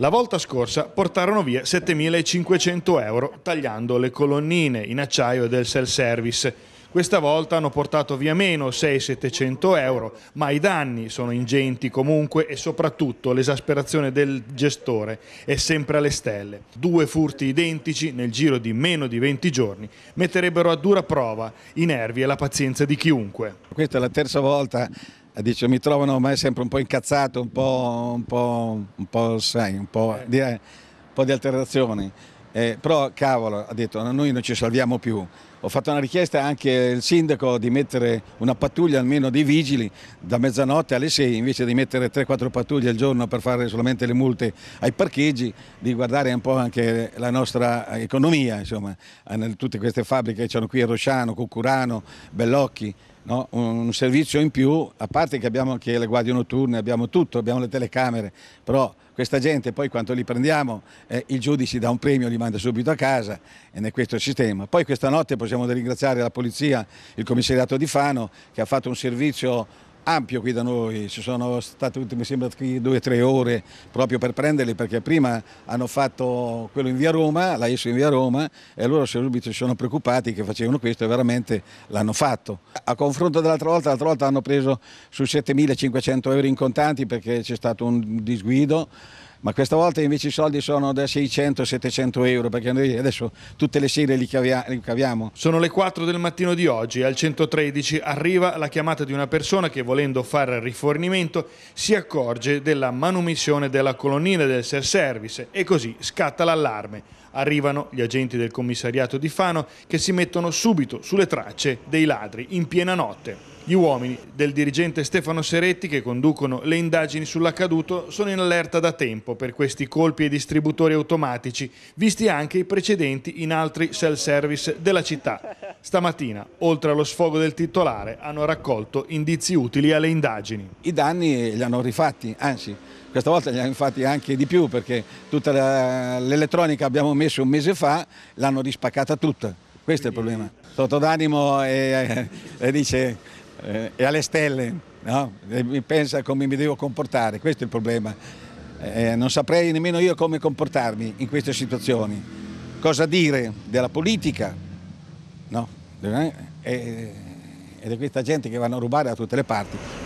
La volta scorsa portarono via 7.500 euro tagliando le colonnine in acciaio del self-service. Questa volta hanno portato via meno 6-700 euro, ma i danni sono ingenti comunque e soprattutto l'esasperazione del gestore è sempre alle stelle. Due furti identici nel giro di meno di 20 giorni metterebbero a dura prova i nervi e la pazienza di chiunque. Questa è la terza volta Dice, mi trovano ormai sempre un po' incazzato, un po', un po', un po', sai, un po', eh. di, eh, un po di alterazioni. Eh, però cavolo, ha detto, noi non ci salviamo più. Ho fatto una richiesta anche al sindaco di mettere una pattuglia almeno di vigili da mezzanotte alle 6 invece di mettere 3-4 pattuglie al giorno per fare solamente le multe ai parcheggi, di guardare un po' anche la nostra economia, insomma, tutte queste fabbriche che c'erano qui a Rosciano, Cucurano, Bellocchi no? un servizio in più, a parte che abbiamo anche le guardie notturne, abbiamo tutto, abbiamo le telecamere, però questa gente poi quando li prendiamo eh, il giudice dà un premio, li manda subito a casa e è questo il sistema. Poi questa notte possiamo ringraziare la polizia, il commissariato di Fano che ha fatto un servizio ampio qui da noi, ci sono state mi sembra due o tre ore proprio per prenderli perché prima hanno fatto quello in via Roma, la ISO in via Roma e loro subito si sono preoccupati che facevano questo e veramente l'hanno fatto. A confronto dell'altra volta, l'altra volta hanno preso su 7.500 euro in contanti perché c'è stato un disguido ma questa volta invece i soldi sono da 600-700 euro perché noi adesso tutte le sere li caviamo. Sono le 4 del mattino di oggi e al 113 arriva la chiamata di una persona che volendo fare rifornimento si accorge della manomissione della colonnina del self-service e così scatta l'allarme. Arrivano gli agenti del commissariato di Fano che si mettono subito sulle tracce dei ladri in piena notte. Gli uomini del dirigente Stefano Seretti che conducono le indagini sull'accaduto sono in allerta da tempo per questi colpi ai distributori automatici, visti anche i precedenti in altri self-service della città. Stamattina, oltre allo sfogo del titolare, hanno raccolto indizi utili alle indagini. I danni li hanno rifatti, anzi questa volta li hanno fatti anche di più perché tutta l'elettronica abbiamo messo un mese fa, l'hanno rispaccata tutta, questo è il problema. Sottodanimo e, eh, e eh, dice eh, è alle stelle, no? mi pensa come mi devo comportare, questo è il problema. Eh, eh, non saprei nemmeno io come comportarmi in queste situazioni. Cosa dire della politica? No. ed eh, eh, è questa gente che vanno a rubare da tutte le parti.